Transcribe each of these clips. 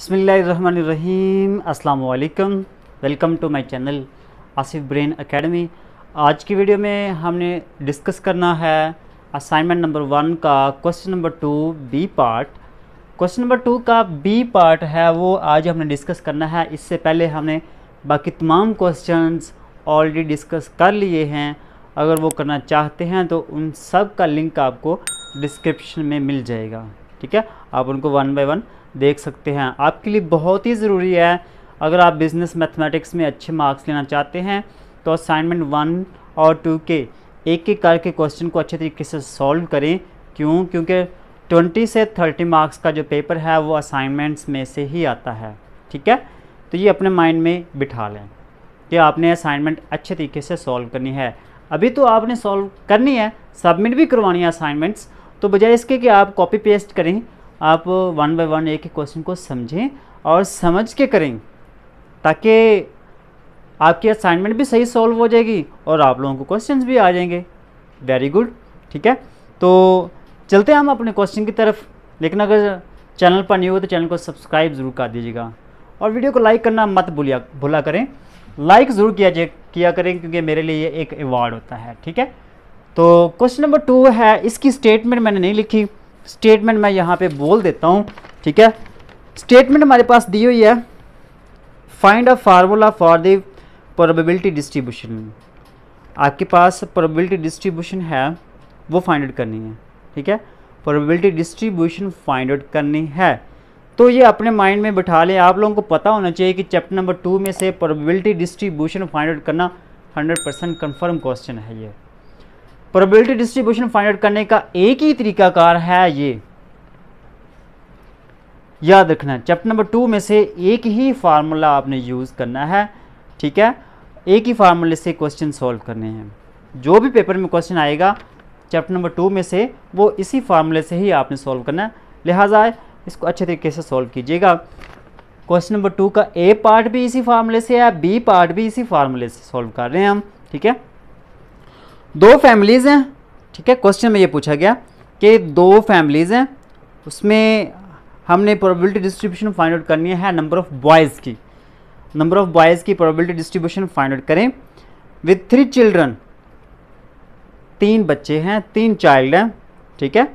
बसमीम् अल्लाम welcome to my channel Asif Brain Academy आज की वीडियो में हमने डिस्कस करना है असाइनमेंट नंबर वन का question number two B part question number two का बी पार्ट है वो आज हमने डिस्कस करना है इससे पहले हमने बाकी तमाम क्वेश्चंस ऑलरेडी डिस्कस कर लिए हैं अगर वो करना चाहते हैं तो उन सब का लिंक आपको डिस्क्रिप्शन में मिल जाएगा ठीक है आप उनको वन बाई वन देख सकते हैं आपके लिए बहुत ही ज़रूरी है अगर आप बिज़नेस मैथमेटिक्स में अच्छे मार्क्स लेना चाहते हैं तो असाइनमेंट वन और टू के एक एक करके क्वेश्चन को अच्छे तरीके से सॉल्व करें क्यों क्योंकि ट्वेंटी से थर्टी मार्क्स का जो पेपर है वो असाइनमेंट्स में से ही आता है ठीक है तो ये अपने माइंड में बिठा लें कि आपने असाइनमेंट अच्छे तरीके से सॉल्व करनी है अभी तो आपने सॉल्व करनी है सबमिट भी करवानी है असाइनमेंट्स तो बजाय इसके कि आप कॉपी पेस्ट करें आप वन बाय वन एक एक क्वेश्चन को समझें और समझ के करें ताकि आपकी असाइनमेंट भी सही सॉल्व हो जाएगी और आप लोगों को क्वेश्चंस भी आ जाएंगे वेरी गुड ठीक है तो चलते हैं हम अपने क्वेश्चन की तरफ लेकिन अगर चैनल पर नहीं हो तो चैनल को सब्सक्राइब ज़रूर कर दीजिएगा और वीडियो को लाइक करना मत भूलिया भूला करें लाइक ज़रूर किया जाए किया करें क्योंकि मेरे लिए ये एक अवार्ड होता है ठीक है तो क्वेश्चन नंबर टू है इसकी स्टेटमेंट मैंने नहीं लिखी स्टेटमेंट मैं यहाँ पे बोल देता हूँ ठीक है स्टेटमेंट हमारे पास दी हुई है find a formula for the probability distribution आपके पास प्रोबेबिलिटी डिस्ट्रीब्यूशन है वो फाइंड आउट करनी है ठीक है प्रोबेबिलिटी डिस्ट्रीब्यूशन फाइंड आउट करनी है तो ये अपने माइंड में बैठा लें आप लोगों को पता होना चाहिए कि चैप्टर नंबर टू में से प्रोबेबिलिटी डिस्ट्रीब्यूशन फाइंड आउट करना 100% कन्फर्म क्वेश्चन है ये प्रोबेबिलिटी डिस्ट्रीब्यूशन फाइंड आउट करने का एक ही तरीकाकार है ये याद रखना चैप्टर नंबर टू में से एक ही फार्मूला आपने यूज़ करना है ठीक है एक ही फार्मूले से क्वेश्चन सॉल्व करने हैं जो भी पेपर में क्वेश्चन आएगा चैप्टर नंबर टू में से वो इसी फार्मूले से ही आपने सॉल्व करना है लिहाजा इसको अच्छे तरीके से सॉल्व कीजिएगा क्वेश्चन नंबर टू का ए पार्ट भी इसी फार्मूले से है बी पार्ट भी इसी फार्मूले से सॉल्व कर रहे हैं हम ठीक है दो फैमिलीज़ हैं ठीक है क्वेश्चन में ये पूछा गया कि दो फैमिलीज़ हैं उसमें हमने प्रोबेबिलिटी डिस्ट्रीब्यूशन फाइंड आउट करनी है नंबर ऑफ़ बॉयज़ की नंबर ऑफ़ बॉयज़ की प्रोबेबिलिटी डिस्ट्रीब्यूशन फाइंड आउट करें विथ थ्री चिल्ड्रन तीन बच्चे हैं तीन चाइल्ड हैं ठीक है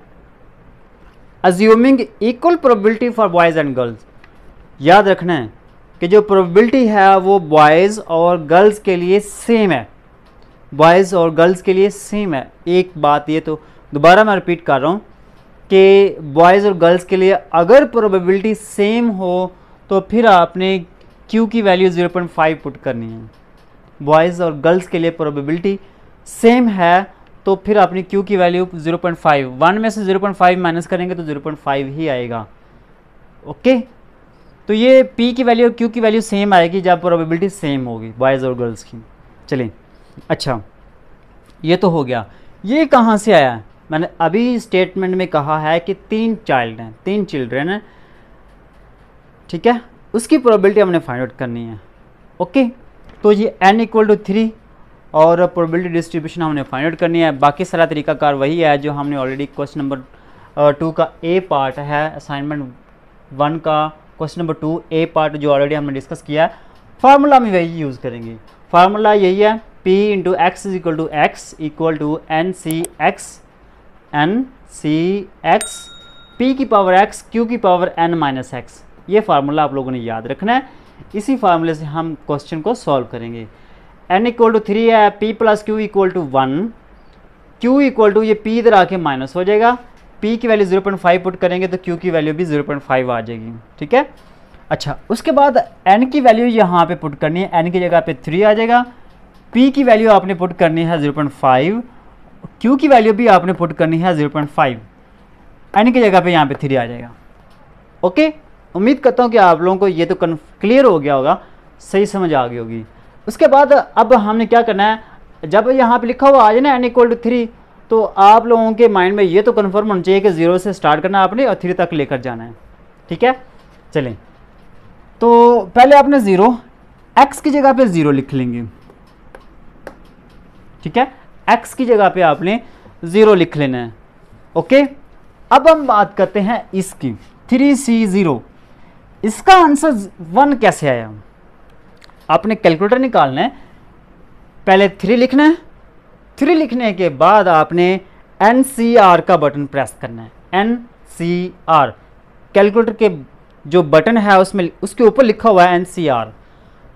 assuming equal probability for boys and girls याद रखना है कि जो प्रोबेबिलिटी है वो बॉयज़ और गर्ल्स के लिए सेम है बॉयज़ और गर्ल्स के लिए सेम है एक बात ये तो दोबारा मैं रिपीट कर रहा हूँ कि बॉयज़ और गर्ल्स के लिए अगर प्रोबेबिलिटी सेम हो तो फिर आपने क्यू की वैल्यू 0.5 पुट करनी है बॉयज़ और गर्ल्स के लिए प्रोबेबिलिटी सेम है तो फिर आपने क्यू की वैल्यू 0.5 वन में से 0.5 माइनस करेंगे तो 0.5 ही आएगा ओके तो ये पी की वैल्यू और क्यू की वैल्यू सेम आएगी जब प्रोबेबिलिटी सेम होगी बॉयज़ और गर्ल्स की चलिए अच्छा ये तो हो गया ये कहाँ से आया मैंने अभी स्टेटमेंट में कहा है कि तीन चाइल्ड हैं तीन चिल्ड्रेन हैं ठीक है उसकी प्रोबेबिलिटी हमने फाइंड आउट करनी है ओके तो ये एन इक्वल टू थ्री और प्रोबेबिलिटी डिस्ट्रीब्यूशन हमने फाइंड आउट करनी है बाकी सारा तरीकाकार वही है जो हमने ऑलरेडी क्वेश्चन नंबर टू का ए पार्ट है असाइनमेंट वन का question number two A part जो ऑलरेडी हमने डिस्कस किया है फार्मूला में वही यूज़ करेंगे फार्मूला यही है p into x is equal to x equal to n C x n C x p की पावर x q की पावर n माइनस एक्स ये फार्मूला आप लोगों ने याद रखना है इसी फार्मूले से हम क्वेश्चन को सॉल्व करेंगे एन इक्वल टू थ्री है p plus q equal to one q equal to ये पी इधर आके माइनस हो जाएगा पी की value zero point five put करेंगे तो क्यू की वैल्यू भी जीरो पॉइंट फाइव आ जाएगी ठीक है अच्छा उसके बाद एन की वैल्यू यहाँ पे पुट करनी है एन की जगह पे थ्री आ जाएगा पी की वैल्यू आपने पुट करनी है जीरो पॉइंट फाइव क्यू की वैल्यू भी आपने पुट करनी है जीरो पॉइंट फाइव एन की जगह पे यहाँ पे थ्री आ जाएगा ओके उम्मीद करता हूँ कि आप लोगों को ये तो क्लियर हो गया होगा सही समझ आ गई होगी उसके बाद अब हमने क्या करना है जब यहाँ पे लिखा हुआ आ जाए ना एन इक्वल टू थ्री तो आप लोगों के माइंड में ये तो कन्फर्म होना चाहिए कि ज़ीरो से स्टार्ट करना है आपने और थ्री तक लेकर जाना है ठीक है चलें तो पहले आपने ज़ीरो एक्स की जगह पे ज़ीरो लिख लेंगे ठीक है एक्स की जगह पे आपने ज़ीरो लिख लेना है ओके अब हम बात करते हैं इसकी थ्री सी ज़ीरो इसका आंसर वन कैसे आया आपने कैलकुलेटर निकालना है पहले थ्री लिखना है थ्री लिखने के बाद आपने एन सी आर का बटन प्रेस करना है एन सी आर कैलकुलेटर के जो बटन है उसमें उसके ऊपर लिखा हुआ है एन सी आर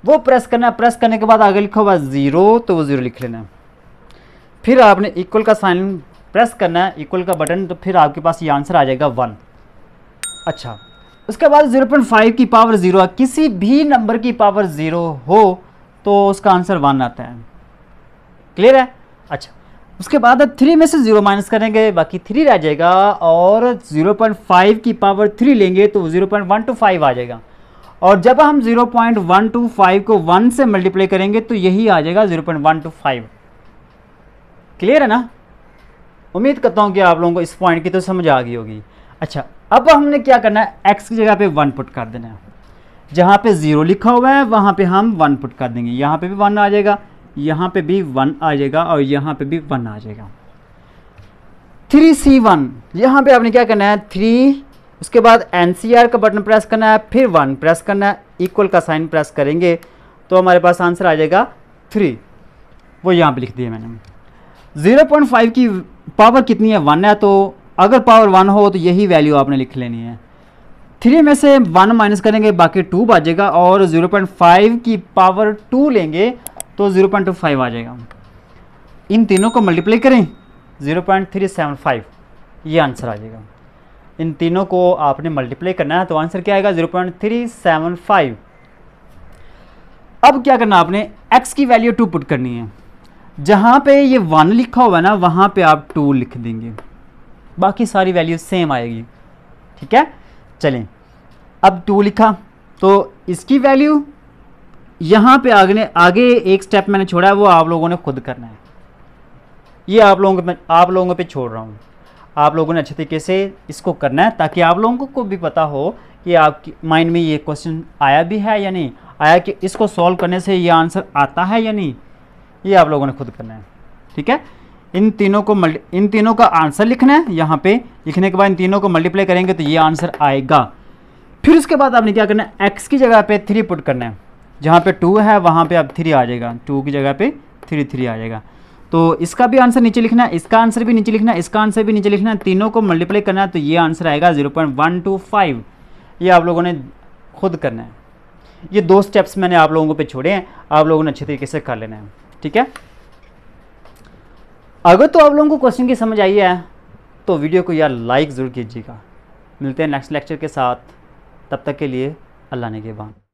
वो प्रेस करना है प्रेस करने के बाद आगे लिखा हुआ है ज़ीरो तो वो ज़ीरो लिख लेना है फिर आपने इक्वल का साइन प्रेस करना है इक्वल का बटन तो फिर आपके पास ये आंसर आ जाएगा वन अच्छा उसके बाद 0.5 की पावर ज़ीरो किसी भी नंबर की पावर ज़ीरो हो तो उसका आंसर वन आता है क्लियर है अच्छा उसके बाद अब थ्री में से ज़ीरो माइनस करेंगे बाकी थ्री रह जाएगा और 0.5 की पावर थ्री लेंगे तो 0.125 आ जाएगा और जब हम 0.125 को वन से मल्टीप्लाई करेंगे तो यही आ जाएगा 0.125 क्लियर है ना उम्मीद करता हूँ कि आप लोगों को इस पॉइंट की तो समझ आ गई होगी अच्छा अब हमने क्या करना है एक्स की जगह पे वन पुट कर देना है जहाँ पे ज़ीरो लिखा हुआ है वहाँ पे हम वन पुट कर देंगे यहाँ पे भी वन आ जाएगा यहाँ पे भी वन आ जाएगा और यहाँ पे भी वन आ जाएगा थ्री सी वन यहाँ पर आपने क्या करना है थ्री उसके बाद एन का बटन प्रेस करना है फिर वन प्रेस करना है इक्वल का साइन प्रेस करेंगे तो हमारे पास आंसर आ जाएगा थ्री वो यहाँ पर लिख दिया मैंने जीरो पॉइंट फाइव की पावर कितनी है वन है तो अगर पावर वन हो तो यही वैल्यू आपने लिख लेनी है थ्री में से वन माइनस करेंगे बाकी टू बाजेगा और ज़ीरो पॉइंट फाइव की पावर टू लेंगे तो ज़ीरो पॉइंट टू फाइव आ जाएगा इन तीनों को मल्टीप्लाई करें zero point three seven five ये आंसर आ जाएगा इन तीनों को आपने मल्टीप्लाई करना है तो आंसर क्या आएगा zero point three seven five अब क्या करना आपने एक्स की वैल्यू टू पुट करनी है जहाँ पे ये वन लिखा हुआ है ना वहाँ पे आप टू लिख देंगे बाकी सारी वैल्यू सेम आएगी ठीक है चलें अब टू लिखा तो इसकी वैल्यू यहाँ पे आगे आगे एक स्टेप मैंने छोड़ा है वो आप लोगों ने खुद करना है ये आप लोगों पे आप लोगों पे छोड़ रहा हूँ आप लोगों ने अच्छे तरीके से इसको करना है ताकि आप लोगों को भी पता हो कि आपकी माइंड में ये क्वेश्चन आया भी है या नहीं आया कि इसको सॉल्व करने से ये आंसर आता है या नहीं ये आप लोगों ने खुद करना है ठीक है इन तीनों को मल्टी इन तीनों का आंसर लिखना है यहाँ पे लिखने के बाद इन तीनों को मल्टीप्लाई करेंगे तो ये आंसर आएगा फिर उसके बाद आपने क्या करना है एक्स की जगह पे थ्री पुट करना है जहाँ पे टू है वहाँ पे अब थ्री आ जाएगा टू की जगह पे थ्री थ्री आ जाएगा तो इसका भी आंसर नीचे लिखना है इसका आंसर भी नीचे लिखना है इसका आंसर भी नीचे लिखना है तीनों को मल्टीप्लाई करना है तो ये आंसर आएगा zero point one two five ये आप लोगों ने खुद करना है ये दो स्टेप्स मैंने आप लोगों पे छोड़े हैं आप लोगों ने अच्छे तरीके से कर लेना है ठीक है अगर तो आप लोगों को क्वेश्चन की समझ आई है तो वीडियो को यार लाइक ज़रूर कीजिएगा मिलते हैं नेक्स्ट लेक्चर के साथ तब तक के लिए अल्लाह ने के बान